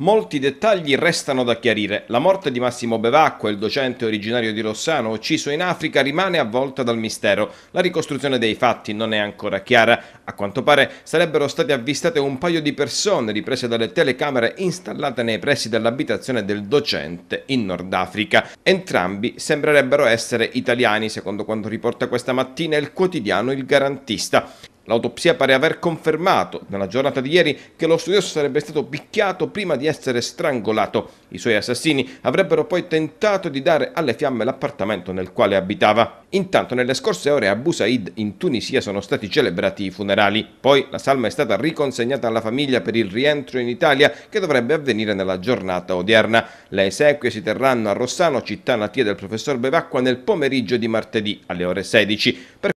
Molti dettagli restano da chiarire. La morte di Massimo Bevacqua, il docente originario di Rossano, ucciso in Africa, rimane avvolta dal mistero. La ricostruzione dei fatti non è ancora chiara. A quanto pare sarebbero state avvistate un paio di persone riprese dalle telecamere installate nei pressi dell'abitazione del docente in Nord Africa. Entrambi sembrerebbero essere italiani, secondo quanto riporta questa mattina il quotidiano Il Garantista. L'autopsia pare aver confermato nella giornata di ieri che lo studioso sarebbe stato picchiato prima di essere strangolato. I suoi assassini avrebbero poi tentato di dare alle fiamme l'appartamento nel quale abitava. Intanto nelle scorse ore a Busaid in Tunisia sono stati celebrati i funerali. Poi la salma è stata riconsegnata alla famiglia per il rientro in Italia che dovrebbe avvenire nella giornata odierna. Le esequie si terranno a Rossano, città natia del professor Bevacqua, nel pomeriggio di martedì alle ore 16. Per